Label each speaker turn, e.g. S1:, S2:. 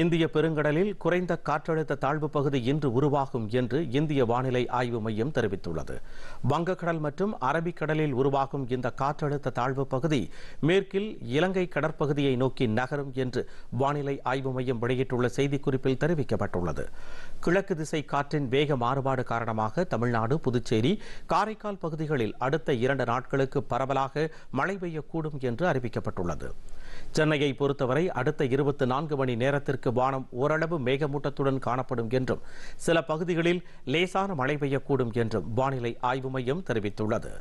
S1: இந்திய பெருங்கடலில் குறைந்த காற்றழுத்த தாழ்வு பகுதி இன்று உருவாகும் என்று இந்திய வானிலை ஆய்வு மையம் தெரிவித்துள்ளது வங்கக்கடல் மற்றும் அரபிக்கடலில் உருவாகும் இந்த காற்றழுத்த தாழ்வு பகுதி மேற்கில் இலங்கை கடற்பகுதியை நோக்கி நகரும் என்று வானிலை ஆய்வு மையம் வெளியிட்டுள்ள செய்திக்குறிப்பில் தெரிவிக்கப்பட்டுள்ளது கிழக்கு திசை காற்றின் வேக மாறுபாடு காரணமாக தமிழ்நாடு புதுச்சேரி காரைக்கால் பகுதிகளில் அடுத்த இரண்டு நாட்களுக்கு பரவலாக மழை பெய்யக்கூடும் என்று அறிவிக்கப்பட்டுள்ளது சென்னையை பொறுத்தவரை அடுத்த இருபத்தி நான்கு மணி நேரத்திற்கு வானம் ஓரளவு மேகமூட்டத்துடன் காணப்படும் என்றும் சில பகுதிகளில் லேசான மழை பெய்யக்கூடும் என்றும் வானிலை ஆய்வு மையம் தெரிவித்துள்ளது